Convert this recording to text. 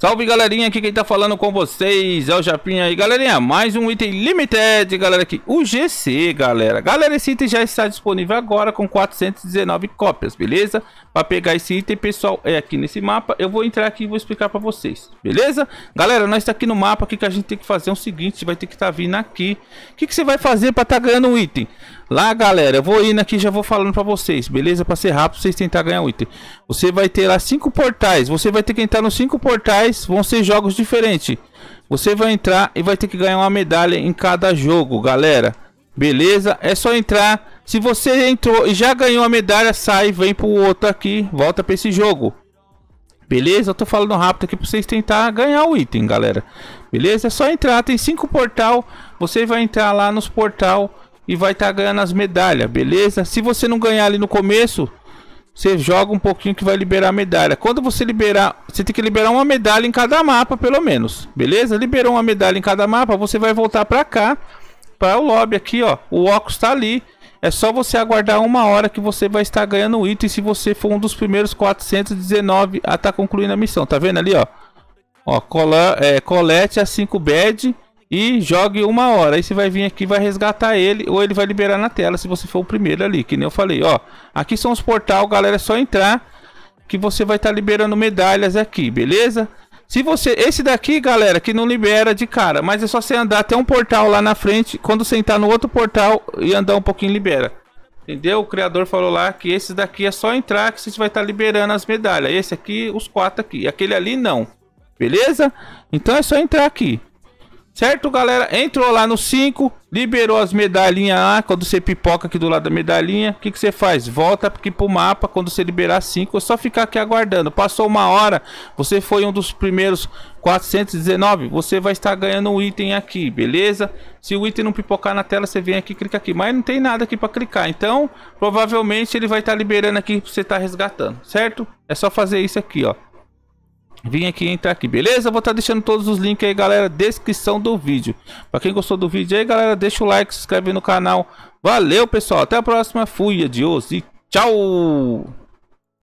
Salve galerinha, aqui quem tá falando com vocês é o Japinha aí. Galerinha, mais um item limited, galera, aqui, o GC, galera. Galera, esse item já está disponível agora com 419 cópias, beleza? Pra pegar esse item, pessoal, é aqui nesse mapa. Eu vou entrar aqui e vou explicar pra vocês, beleza? Galera, nós tá aqui no mapa, o que, a gente tem que fazer é o seguinte, vai ter que estar tá vindo aqui. O que, que você vai fazer pra tá ganhando um item? Lá, galera, eu vou indo aqui já vou falando pra vocês, beleza? Pra ser rápido, vocês tentar ganhar um item. Você vai ter lá cinco portais, você vai ter que entrar nos cinco portais mas vão ser jogos diferentes. Você vai entrar e vai ter que ganhar uma medalha em cada jogo, galera. Beleza? É só entrar. Se você entrou e já ganhou a medalha, sai, vem pro outro aqui, volta para esse jogo. Beleza? Eu tô falando rápido aqui para vocês tentar ganhar o item, galera. Beleza? É só entrar, tem cinco portal. Você vai entrar lá nos portal e vai estar tá ganhando as medalhas, beleza? Se você não ganhar ali no começo, você joga um pouquinho que vai liberar a medalha. Quando você liberar, você tem que liberar uma medalha em cada mapa, pelo menos. Beleza? Liberou uma medalha em cada mapa, você vai voltar pra cá, para o lobby aqui, ó. O óculos tá ali. É só você aguardar uma hora que você vai estar ganhando o item se você for um dos primeiros 419 a estar tá concluindo a missão. Tá vendo ali, ó? Ó, colar, é, colete a 5 bad e jogue uma hora. Aí você vai vir aqui vai resgatar ele ou ele vai liberar na tela se você for o primeiro ali. Que nem eu falei, ó. Aqui são os portal, galera, é só entrar que você vai estar tá liberando medalhas aqui, beleza? Se você, esse daqui, galera, que não libera de cara, mas é só você andar até um portal lá na frente, quando você entrar no outro portal e andar um pouquinho libera. Entendeu? O criador falou lá que esses daqui é só entrar que você vai estar tá liberando as medalhas. Esse aqui, os quatro aqui. Aquele ali não. Beleza? Então é só entrar aqui. Certo, galera? Entrou lá no 5, liberou as medalhinhas lá. Quando você pipoca aqui do lado da medalhinha, o que, que você faz? Volta aqui pro mapa. Quando você liberar 5, é só ficar aqui aguardando. Passou uma hora, você foi um dos primeiros 419. Você vai estar ganhando um item aqui, beleza? Se o item não pipocar na tela, você vem aqui clica aqui. Mas não tem nada aqui para clicar. Então, provavelmente ele vai estar liberando aqui pra você estar resgatando, certo? É só fazer isso aqui, ó vim aqui entrar aqui, beleza? Vou estar tá deixando todos os links aí, galera, descrição do vídeo. Para quem gostou do vídeo aí, galera, deixa o like, se inscreve no canal. Valeu, pessoal. Até a próxima. Fui, adios e tchau!